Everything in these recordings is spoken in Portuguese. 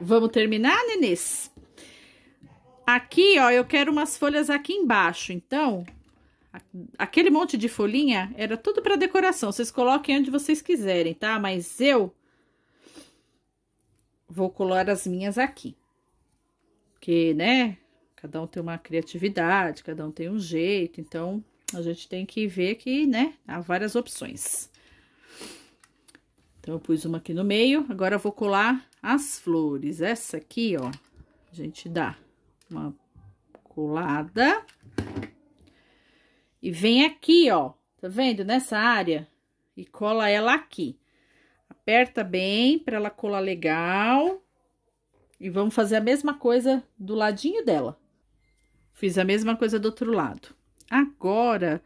Vamos terminar, nenês? Aqui, ó, eu quero umas folhas aqui embaixo. Então, aquele monte de folhinha era tudo para decoração. Vocês coloquem onde vocês quiserem, tá? Mas eu vou colar as minhas aqui. Porque, né, cada um tem uma criatividade, cada um tem um jeito, então a gente tem que ver que, né, há várias opções. Então, eu pus uma aqui no meio, agora eu vou colar as flores. Essa aqui, ó, a gente dá uma colada. E vem aqui, ó, tá vendo? Nessa área. E cola ela aqui. Aperta bem pra ela colar legal. E vamos fazer a mesma coisa do ladinho dela. Fiz a mesma coisa do outro lado. Agora,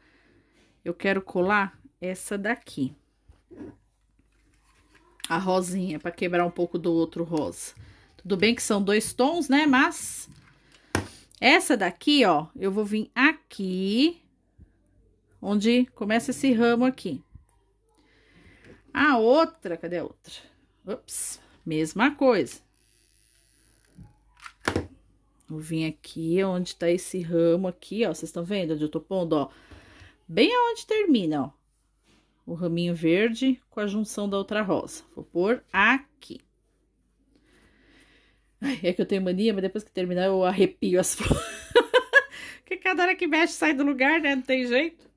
eu quero colar essa daqui a rosinha, para quebrar um pouco do outro rosa. Tudo bem que são dois tons, né? Mas essa daqui, ó, eu vou vir aqui, onde começa esse ramo aqui. A outra, cadê a outra? ups mesma coisa. Vou vir aqui, onde tá esse ramo aqui, ó, vocês estão vendo onde eu tô pondo, ó. Bem aonde termina, ó o raminho verde com a junção da outra rosa. Vou pôr aqui. Ai, é que eu tenho mania, mas depois que terminar eu arrepio as flores. Porque cada hora que mexe sai do lugar, né? Não tem jeito.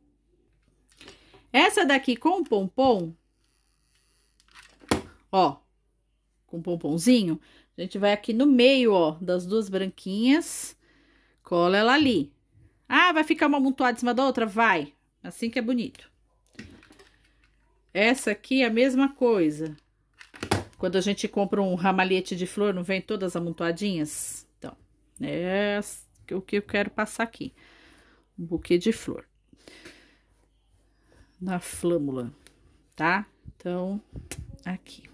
Essa daqui com pompom, ó, com pomponzinho, a gente vai aqui no meio, ó, das duas branquinhas, cola ela ali. Ah, vai ficar uma amontoada em cima da outra? Vai. Assim que é bonito. Essa aqui é a mesma coisa. Quando a gente compra um ramalhete de flor, não vem todas amontoadinhas? Então, é o que eu quero passar aqui. Um buquê de flor. Na flâmula, tá? Então, aqui.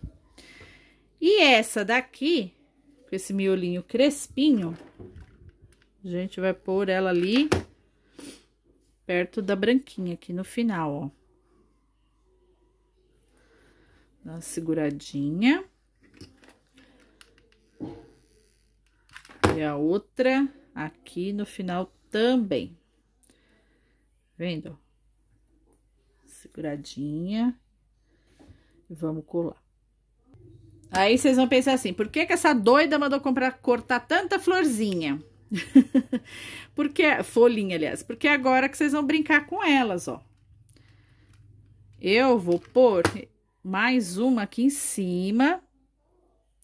E essa daqui, com esse miolinho crespinho, a gente vai pôr ela ali perto da branquinha aqui no final, ó. Dá uma seguradinha. E a outra aqui no final também. Vendo? Seguradinha. E vamos colar. Aí vocês vão pensar assim, por que que essa doida mandou comprar, cortar tanta florzinha? porque, folhinha, aliás, porque agora que vocês vão brincar com elas, ó. Eu vou pôr mais uma aqui em cima.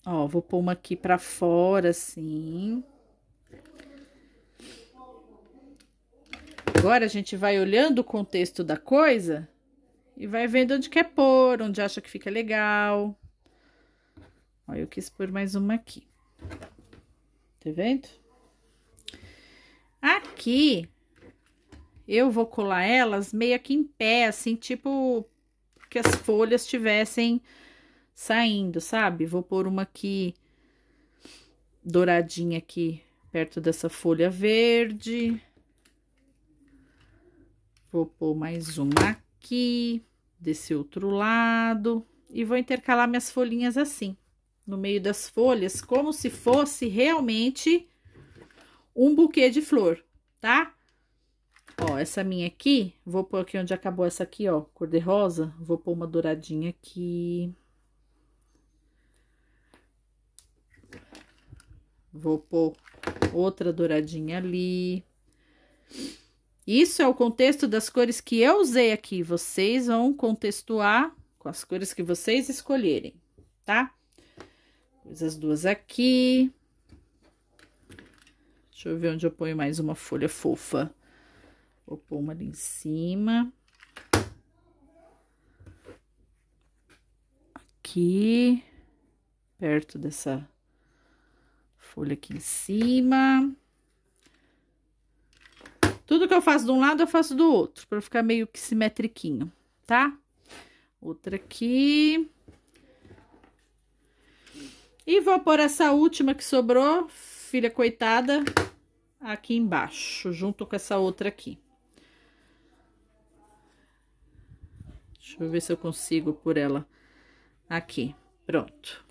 Ó, vou pôr uma aqui pra fora, assim. Agora a gente vai olhando o contexto da coisa e vai vendo onde quer pôr, onde acha que fica legal. Ó, eu quis pôr mais uma aqui. Tá vendo? Aqui, eu vou colar elas meio que em pé, assim, tipo que as folhas estivessem saindo, sabe? Vou pôr uma aqui douradinha aqui perto dessa folha verde. Vou pôr mais uma aqui, desse outro lado. E vou intercalar minhas folhinhas assim, no meio das folhas, como se fosse realmente um buquê de flor, tá? Ó, essa minha aqui, vou pôr aqui onde acabou essa aqui, ó, cor de rosa. Vou pôr uma douradinha aqui. Vou pôr outra douradinha ali. Isso é o contexto das cores que eu usei aqui. Vocês vão contextuar com as cores que vocês escolherem, tá? Pus as duas aqui. Deixa eu ver onde eu ponho mais uma folha fofa. Vou pôr uma ali em cima. Aqui, perto dessa folha aqui em cima. Tudo que eu faço de um lado, eu faço do outro, para ficar meio que simetriquinho, tá? Outra aqui. E vou pôr essa última que sobrou, filha coitada, aqui embaixo, junto com essa outra aqui. Deixa eu ver se eu consigo por ela aqui. Pronto.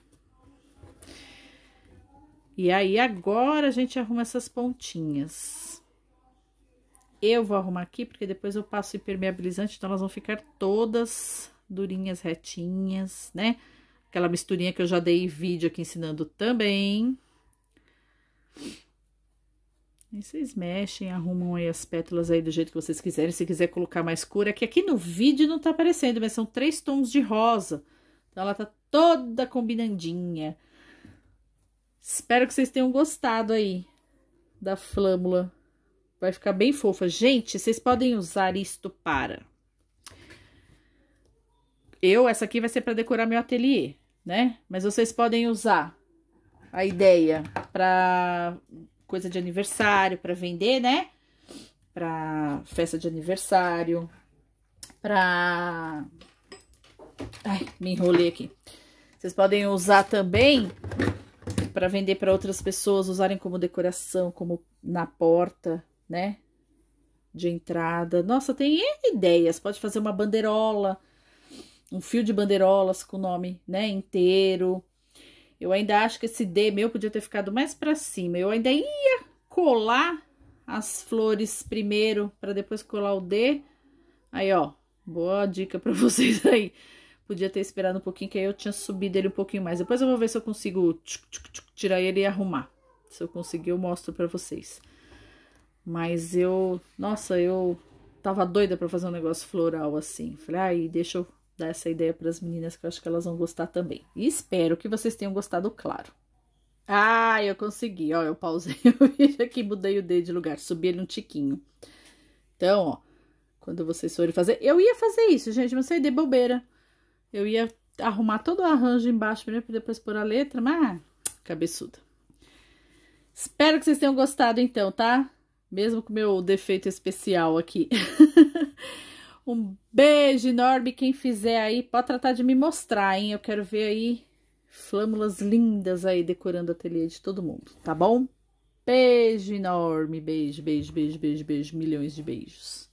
E aí, agora a gente arruma essas pontinhas. Eu vou arrumar aqui, porque depois eu passo impermeabilizante, então elas vão ficar todas durinhas, retinhas, né? Aquela misturinha que eu já dei vídeo aqui ensinando também. Aí vocês mexem, arrumam aí as pétalas aí do jeito que vocês quiserem. Se quiser colocar mais cor, aqui, é aqui no vídeo não tá aparecendo, mas são três tons de rosa. Então, ela tá toda combinandinha. Espero que vocês tenham gostado aí da flâmula. Vai ficar bem fofa. Gente, vocês podem usar isto para... Eu, essa aqui vai ser para decorar meu ateliê, né? Mas vocês podem usar a ideia para coisa de aniversário para vender, né? Para festa de aniversário, para Ai, me enrolei aqui. Vocês podem usar também para vender para outras pessoas, usarem como decoração, como na porta, né? De entrada. Nossa, tem ideias. Pode fazer uma banderola, um fio de bandeirolas com o nome, né, inteiro. Eu ainda acho que esse D meu podia ter ficado mais pra cima. Eu ainda ia colar as flores primeiro, pra depois colar o D. Aí, ó, boa dica pra vocês aí. Podia ter esperado um pouquinho, que aí eu tinha subido ele um pouquinho mais. Depois eu vou ver se eu consigo tchuc, tchuc, tchuc, tirar ele e arrumar. Se eu conseguir, eu mostro pra vocês. Mas eu... Nossa, eu tava doida pra fazer um negócio floral assim. Falei, aí, deixa eu dar essa ideia para as meninas, que eu acho que elas vão gostar também. E espero que vocês tenham gostado, claro. Ah, eu consegui, ó, eu pausei o vídeo aqui, mudei o D de lugar, subi ele um tiquinho. Então, ó, quando vocês forem fazer... Eu ia fazer isso, gente, mas saí é de bobeira. Eu ia arrumar todo o arranjo embaixo primeiro, para depois pôr a letra, mas... Cabeçuda. Espero que vocês tenham gostado, então, tá? Mesmo com o meu defeito especial aqui. Um beijo enorme. Quem fizer aí, pode tratar de me mostrar, hein? Eu quero ver aí flâmulas lindas aí decorando o ateliê de todo mundo, tá bom? Beijo enorme. Beijo, beijo, beijo, beijo, beijo. Milhões de beijos.